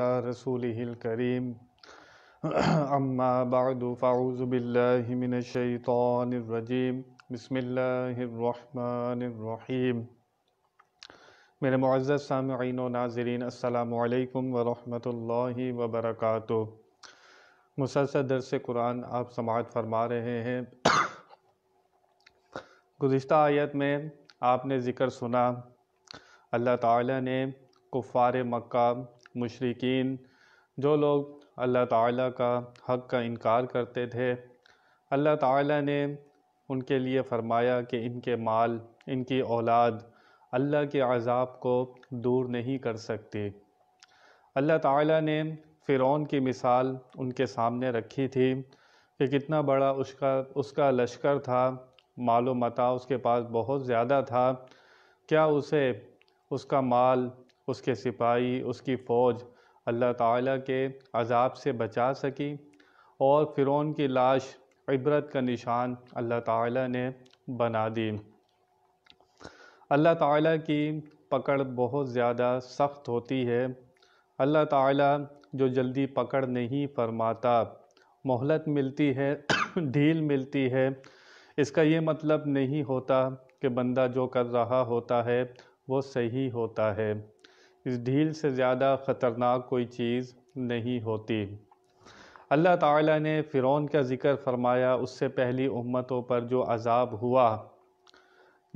रसूल करीम अम्मा बाद फ़ाउज़बिल्लिमिनशैतरजीम बसमीम मेरे मुआज़ सामीन नाजरीन अल्लाम वरहि वबरक मुसलसल दरस कुरान आप समात फरमा रहे हैं गुज्त आयत में आपने ज़िक्र सुना अल्लाह ताला ने कुफ़ार मक्का मशरकिन जो लोग अल्लाह ताला का हक़ का इनकार करते थे अल्लाह ताला ने उनके लिए फ़रमाया कि इनके माल इनकी औलाद अल्लाह के अज़ाब को दूर नहीं कर सकती अल्लाह ताला ने फ़िरौन की मिसाल उनके सामने रखी थी कि कितना बड़ा उसका उसका लश्कर था मालो मता उसके पास बहुत ज़्यादा था क्या उसे उसका माल उसके सिपाही उसकी फ़ौज अल्लाह ताला के अजाब से बचा सकी और फ़िरौन की लाश इबरत का निशान अल्लाह ताला ने बना दी अल्लाह ताला की पकड़ बहुत ज़्यादा सख्त होती है अल्लाह ताला जो जल्दी पकड़ नहीं फरमाता मोहलत मिलती है ढील मिलती है इसका ये मतलब नहीं होता कि बंदा जो कर रहा होता है वो सही होता है इस ढील से ज़्यादा ख़तरनाक कोई चीज़ नहीं होती अल्लाह ताला ने फ़िरौन का ज़िक्र फरमाया उससे पहली उम्मतों पर जो अजाब हुआ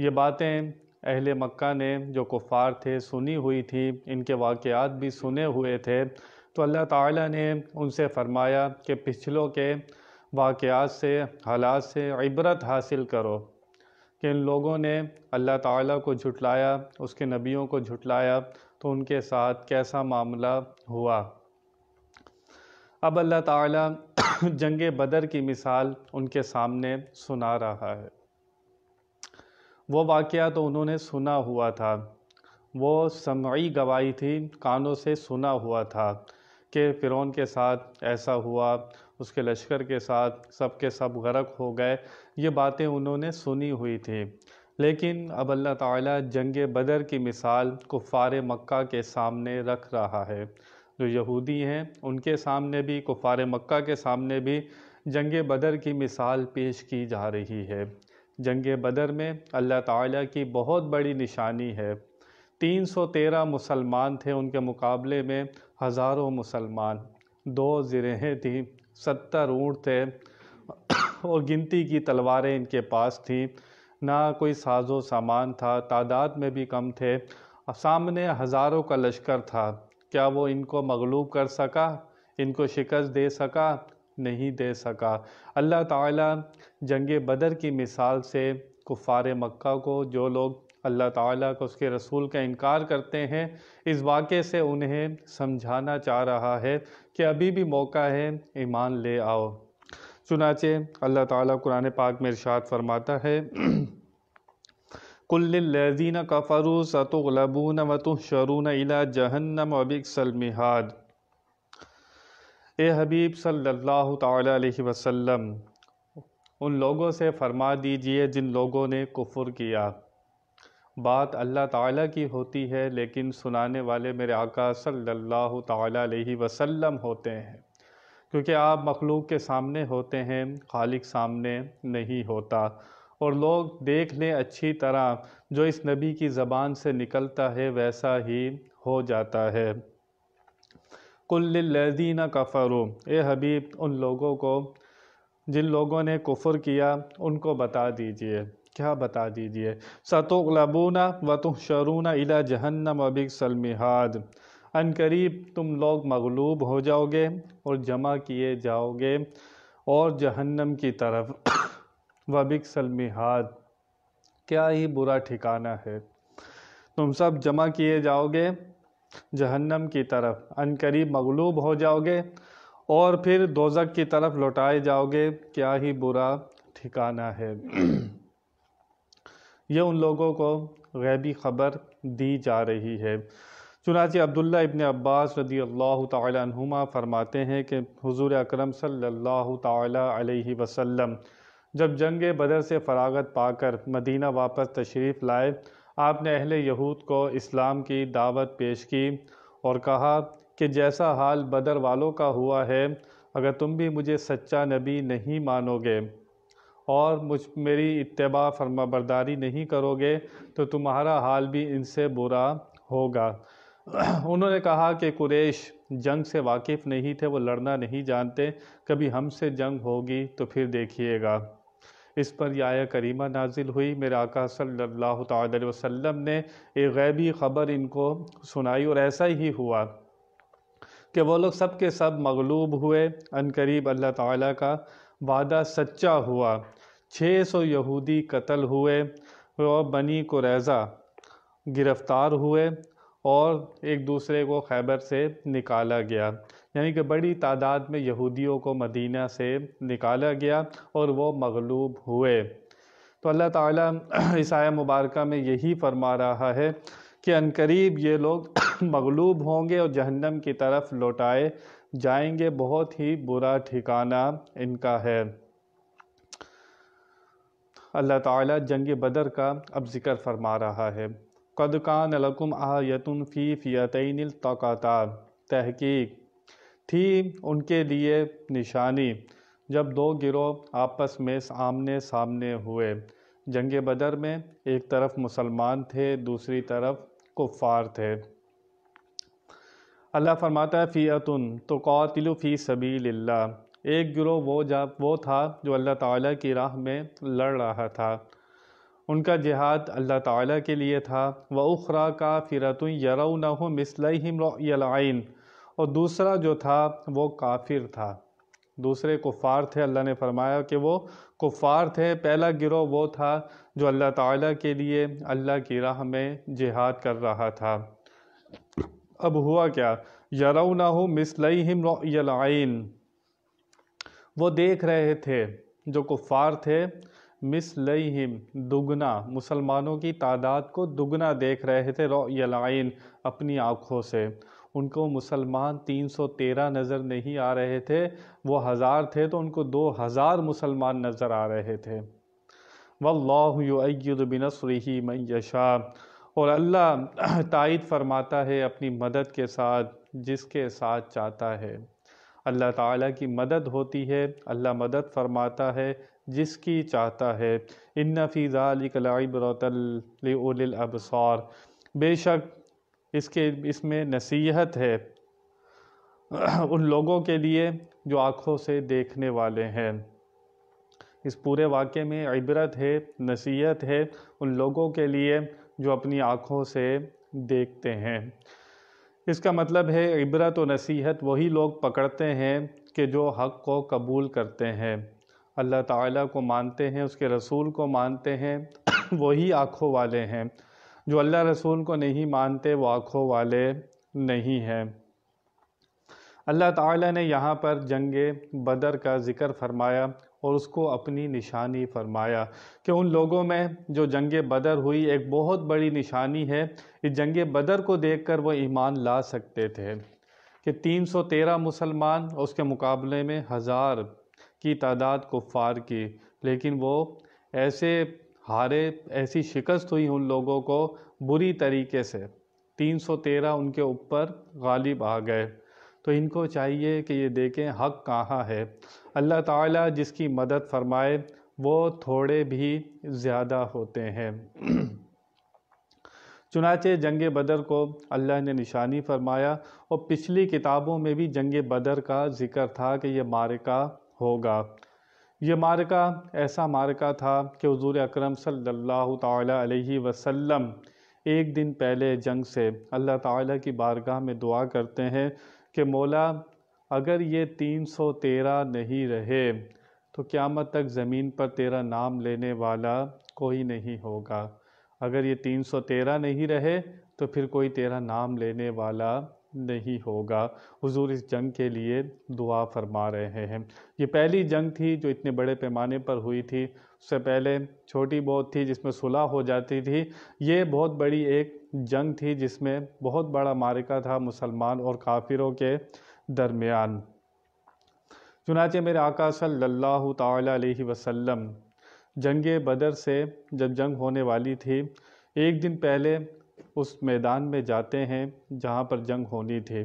ये बातें अहल मक्का ने जो कुफ़ार थे सुनी हुई थी इनके वाक़ात भी सुने हुए थे तो अल्लाह ताला ने उनसे फ़रमाया कि पिछलों के वाक़ात से हालात से इबरत हासिल करो कि इन लोगों ने अल्लाह ताला को झुटलाया उसके नबियों को झुटलाया तो उनके साथ कैसा मामला हुआ अब अल्लाह ताला जंग बदर की मिसाल उनके सामने सुना रहा है वो वाक़ तो उन्होंने सुना हुआ था वो समी गवाही थी कानों से सुना हुआ था कि फ़िरौन के साथ ऐसा हुआ उसके लश्कर के साथ सब के सब गरक हो गए ये बातें उन्होंने सुनी हुई थी लेकिन अब अल्लाह ताला जंग बदर की मिसाल कुफ़ार मक्का के सामने रख रहा है जो यहूदी हैं उनके सामने भी कुफ़ार मक्का के सामने भी जंग बदर की मिसाल पेश की जा रही है जंग बदर में अल्लाह ताला की बहुत बड़ी निशानी है 313 मुसलमान थे उनके मुकाबले में हज़ारों मुसलमान दो ज़रहें थीं सत्तर ऊँट थे और गिनती की तलवारें इनके पास थीं ना कोई साजो सामान था तादाद में भी कम थे सामने हज़ारों का लश्कर था क्या वो इनको मगलूब कर सका इनको शिकस्त दे सका नहीं दे सका अल्लाह ताला जंग बदर की मिसाल से कुफार मक्का को जो लोग अल्लाह ताला को उसके रसूल का इनकार करते हैं इस वाक़े से उन्हें समझाना चाह रहा है कि अभी भी मौका है ईमान ले आओ चुनाचे अल्लाह ताला कुरान पाक में इरशाद फरमाता है कुल्लजीन कफ़रू सतुलबून वतुशरून इला जहन्नम वबिकसलमिहाद ए हबीब सल्लल्लाहु ताला अलैहि वसल्लम उन लोगों से फरमा दीजिए जिन लोगों ने कुफर किया बात अल्लाह ताला की होती है लेकिन सुनाने वाले मेरे आका सल्लल्लाहु ताला अलैहि वसल्लम होते हैं क्योंकि आप मखलूक के सामने होते हैं खालिक सामने नहीं होता और लोग देख लें अच्छी तरह जो इस नबी की ज़बान से निकलता है वैसा ही हो जाता है कुल्लदीन कफ़रो ए हबीब उन लोगों को जिन लोगों ने कुफर किया उनको बता दीजिए क्या बता दीजिए सतोगलबूना वतुशरून इला जहन्नम अबिक सलमिहाद अनकरीब तुम लोग मगलूब हो जाओगे और जमा किए जाओगे और जहन्नम की तरफ वबिक सलमिहाद क्या ही बुरा ठिकाना है तुम सब जमा किए जाओगे जहन्नम की तरफ अनकरीब मगलूब हो जाओगे और फिर दोजक की तरफ लौटाए जाओगे क्या ही बुरा ठिकाना है ये उन लोगों को गैबी ख़बर दी जा रही है चुनाच अब्दुल्ल इबन अब्बास रदी अल्लाह तुमा फरमाते हैं कि हजूर अक्रम सल्लासम जब जंग बदर से फरागत पाकर मदीना वापस तशरीफ़ लाए आपने अहल यहूद को इस्लाम की दावत पेश की और कहा कि जैसा हाल बदर वालों का हुआ है अगर तुम भी मुझे सच्चा नबी नहीं मानोगे और मुझ मेरी इतबा फरमाबरदारी नहीं करोगे तो तुम्हारा हाल भी इनसे बुरा होगा उन्होंने कहा कि कुरेश जंग से वाकिफ़ नहीं थे वो लड़ना नहीं जानते कभी हमसे जंग होगी तो फिर देखिएगा इस पर यह आया करीमा नाजिल हुई मेरे आका सल्लल्लाहु अलैहि वसल्लम ने एक गैबी ख़बर इनको सुनाई और ऐसा ही हुआ कि वो लोग सब के सब मगलूब हुए अन करीब अल्लाह ताला का वादा सच्चा हुआ 600 यहूदी कत्ल हुए और बनी कुरैज़ा गिरफ़्तार हुए और एक दूसरे को खैबर से निकाला गया यानी कि बड़ी तादाद में यहूदियों को मदीना से निकाला गया और वो मगलूब हुए तो अल्लाह ताला ईसाया मुबारक में यही फरमा रहा है कि अनकरीब ये लोग मगलूब होंगे और जहन्नम की तरफ लौटाए जाएंगे बहुत ही बुरा ठिकाना इनका है अल्लाह ताला जंग बदर का अब जिक्र फरमा रहा है कद कान लकुम आयतुन फ़ी फ़ियतिन तकाता तहकीक थी उनके लिए निशानी जब दो गिरोह आपस में आमने सामने हुए जंग बदर में एक तरफ मुसलमान थे दूसरी तरफ कुफ़ार थे अल्लाह फरमाता है फ़ीअतुन तो कौतिल फ़ी सबील एक गिरोह वो जा वो था जो अल्लाह ताला की राह में लड़ रहा था उनका जिहाद अल्लाह ताला के लिए था व उखरा का फ़िरत मिसल मिसलैन और दूसरा जो था वो काफिर था दूसरे कुफ़ार थे अल्लाह ने फरमाया कि वो कुफ़ार थे पहला गिरोह वो था जो अल्लाह ताला के लिए अल्लाह की राह में जिहाद कर रहा था अब हुआ क्या यरौना हो मिसलम यलाइन वो देख रहे थे जो कुफ़ार थे मिस मिसलहिम दुगना मुसलमानों की तादाद को दुगना देख रहे थे यलाइन अपनी आँखों से उनको मुसलमान 313 नज़र नहीं आ रहे थे वो हज़ार थे तो उनको 2000 मुसलमान नज़र आ रहे थे वल्लाबिनसरी मैशा और अल्लाह तायद फरमाता है अपनी मदद के साथ जिसके साथ चाहता है अल्लाह ताला की मदद होती है अल्लाह मदद फरमाता है जिसकी चाहता है इन फ़ीज़ालिकलाइबरतलबसार बेशक इसके इसमें नसीहत है उन लोगों के लिए जो आँखों से देखने वाले हैं इस पूरे वाक़े में इबरत है नसीहत है उन लोगों के लिए जो अपनी आँखों से देखते हैं इसका मतलब है इबरत और नसीहत वही लोग पकड़ते हैं कि जो हक़ को कबूल करते हैं अल्लाह ताला को मानते हैं उसके रसूल को मानते हैं वही आँखों वाले हैं जो अल्लाह रसूल को नहीं मानते वो आँखों वाले नहीं हैं अल्लाह ताला ने यहाँ पर जंग बदर का ज़िक्र फरमाया और उसको अपनी निशानी फरमाया कि उन लोगों में जो जंग बदर हुई एक बहुत बड़ी निशानी है इस जंग बदर को देखकर वो ईमान ला सकते थे कि 313 मुसलमान उसके मुकाबले में हज़ार की तादाद कुफ़ार की लेकिन वो ऐसे हारे ऐसी शिकस्त हुई उन लोगों को बुरी तरीके से 313 उनके ऊपर गालिब आ गए तो इनको चाहिए कि ये देखें हक कहाँ है अल्लाह ताला जिसकी मदद फरमाए वो थोड़े भी ज़्यादा होते हैं चुनाचे जंग बदर को अल्लाह ने निशानी फरमाया और पिछली किताबों में भी जंग बदर का ज़िक्र था कि यह मारका होगा ये मार्का ऐसा मार्का था कि हजूर अक्रम सल्लल्लाहु अलैहि वसल्लम एक दिन पहले जंग से अल्लाह ताला की बारगाह में दुआ करते हैं कि मौला अगर ये तीन सौ तेरह नहीं रहे तो क़्यामत तक ज़मीन पर तेरा नाम लेने वाला कोई नहीं होगा अगर ये तीन सौ तेरह नहीं रहे तो फिर कोई तेरा नाम लेने वाला नहीं होगा हुजूर इस जंग के लिए दुआ फरमा रहे हैं ये पहली जंग थी जो इतने बड़े पैमाने पर हुई थी उससे पहले छोटी बहुत थी जिसमें सुलह हो जाती थी ये बहुत बड़ी एक जंग थी जिसमें बहुत बड़ा मारिका था मुसलमान और काफिरों के दरमियान चुनाचे मेरे आका सल्लल्लाहु अलैहि वसल्लम जंग बदर से जब जंग होने वाली थी एक दिन पहले उस मैदान में जाते हैं जहाँ पर जंग होनी थी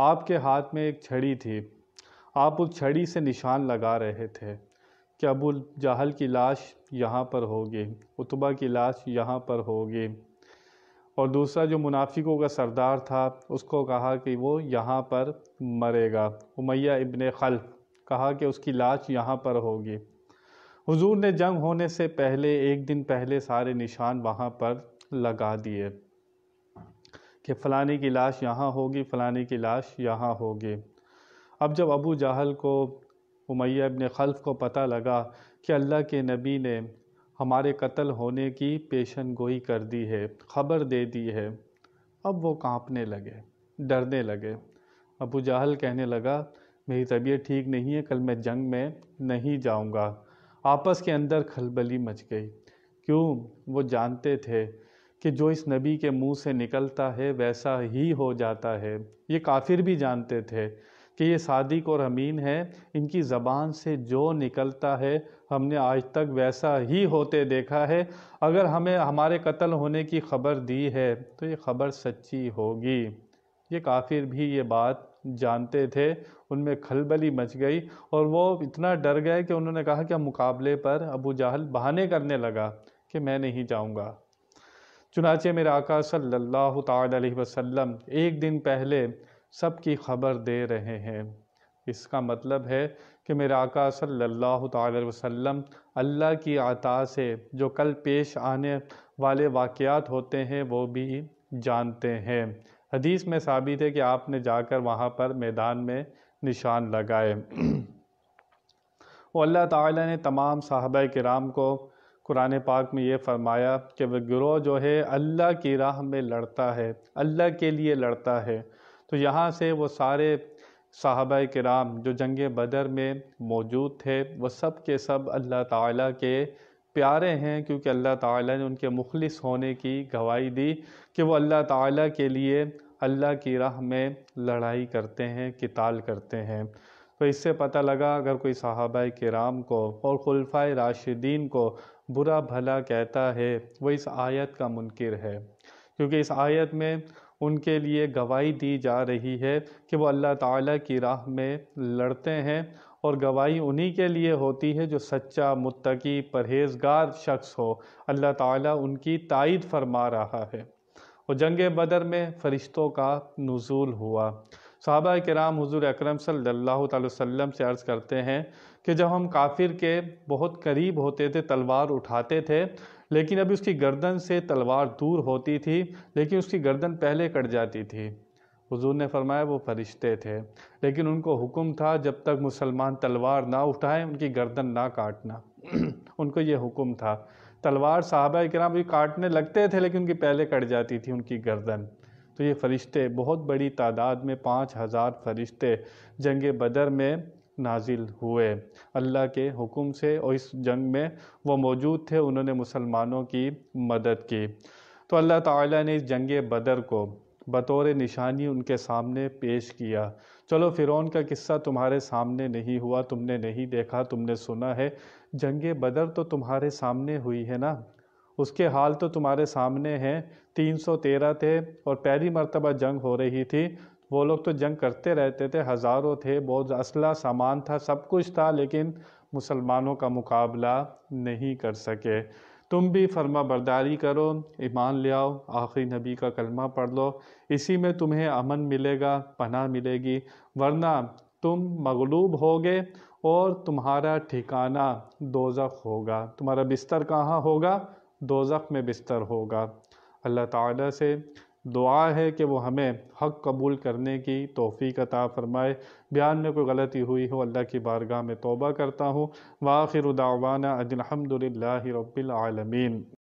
आपके हाथ में एक छड़ी थी आप उस छड़ी से निशान लगा रहे थे कि अबुल जहल की लाश यहाँ पर होगी उतबा की लाश यहाँ पर होगी और दूसरा जो मुनाफिकों का सरदार था उसको कहा कि वो यहाँ पर मरेगा उमैया इबन खल्फ कहा कि उसकी लाश यहाँ पर होगी हुजूर ने जंग होने से पहले एक दिन पहले सारे निशान वहाँ पर लगा दिए कि फ़लाने की लाश यहाँ होगी फ़लाने की लाश यहाँ होगी अब जब अबू जहल को उमैया इबन खल्फ को पता लगा कि अल्लाह के नबी ने हमारे कत्ल होने की पेशन गोई कर दी है ख़बर दे दी है अब वो कांपने लगे डरने लगे अबू जहल कहने लगा मेरी तबीयत ठीक नहीं है कल मैं जंग में नहीं जाऊंगा। आपस के अंदर खलबली मच गई क्यों वो जानते थे कि जो इस नबी के मुंह से निकलता है वैसा ही हो जाता है ये काफिर भी जानते थे कि ये सादिक और अमीन है इनकी ज़बान से जो निकलता है हमने आज तक वैसा ही होते देखा है अगर हमें हमारे कत्ल होने की खबर दी है तो ये खबर सच्ची होगी ये काफिर भी ये बात जानते थे उनमें खलबली मच गई और वो इतना डर गए कि उन्होंने कहा कि हम मुकाबले पर अबू जहल बहाने करने लगा कि मैं नहीं जाऊंगा चुनाचे मेरा आका सल्लल्लाहु अलैहि वसल्लम एक दिन पहले सबकी खबर दे रहे हैं इसका मतलब है कि मेरा आका सल्लल्लाहु अलैहि वसल्लम अल्लाह की आता से जो कल पेश आने वाले वाक़ात होते हैं वो भी जानते हैं हदीस में साबित है कि आपने जाकर वहाँ पर मैदान में निशान लगाए और अल्लाह ताला ने तमाम साहबा कराम को कुरान पाक में ये फ़रमाया कि वह गिरोह जो है अल्लाह की राह में लड़ता है अल्लाह के लिए लड़ता है तो यहाँ से वो सारे साहब कराम जो जंग बदर में मौजूद थे वह सब के सब अल्लाह ताला के प्यारे हैं क्योंकि अल्लाह ताला ने उनके मुखलिस होने की गवाही दी कि वो अल्लाह ताला के लिए अल्लाह की राह में लड़ाई करते हैं किताल करते हैं तो इससे पता लगा अगर कोई साहबा कराम को और खुलफा राशिदीन को बुरा भला कहता है वह इस आयत का मुनकर है क्योंकि इस आयत में उनके लिए गवाही दी जा रही है कि वो अल्लाह ताला की राह में लड़ते हैं और गवाही उन्हीं के लिए होती है जो सच्चा मुत्तकी परहेजगार शख्स हो अल्लाह ताला उनकी तायद फरमा रहा है और जंग बदर में फ़रिश्तों का नज़ूल हुआ साहबा कराम हजूर अक्रम सल्ला से अर्ज़ करते हैं कि जब हम काफिर के बहुत करीब होते थे तलवार उठाते थे लेकिन अभी उसकी गर्दन से तलवार दूर होती थी लेकिन उसकी गर्दन पहले कट जाती थी हजूर ने फरमाया वो फरिश्ते थे लेकिन उनको हुक्म था जब तक मुसलमान तलवार ना उठाएं उनकी गर्दन ना काटना उनको ये हुक्म था तलवार साहबा कराम भी काटने लगते थे लेकिन उनकी पहले कट जाती थी उनकी गर्दन तो ये फ़रिश्ते बहुत बड़ी तादाद में पाँच हज़ार फ़रिश्ते जंग बदर में नाजिल हुए अल्लाह के हुक्म से और इस जंग में वो मौजूद थे उन्होंने मुसलमानों की मदद की तो अल्लाह ताला ने इस जंग बदर को बतौर निशानी उनके सामने पेश किया चलो फ़िरौन का किस्सा तुम्हारे सामने नहीं हुआ तुमने नहीं देखा तुमने सुना है जंग बदर तो तुम्हारे सामने हुई है ना उसके हाल तो तुम्हारे सामने हैं तीन सौ तेरह थे और पहली मरतबा जंग हो रही थी वो लोग तो जंग करते रहते थे हज़ारों थे बहुत असला सामान था सब कुछ था लेकिन मुसलमानों का मुकाबला नहीं कर सके तुम भी फर्मा बरदारी करो ईमान ले आओ आखिरी नबी का कलमा पढ़ लो इसी में तुम्हें अमन मिलेगा पनाह मिलेगी वरना तुम मगलूब होगे और तुम्हारा ठिकाना दोजख होगा तुम्हारा बिस्तर कहाँ होगा दोज़ख में बिस्तर होगा अल्लाह ताला से दुआ है कि वो हमें हक़ कबूल करने की तोहफ़ी का ता फ़रमाए बयान में कोई गलती हुई हो अल्लाह की बारगाह में तोबा करता हूँ वाखिर दावाना अदिलहमदिल्ला रबालमीन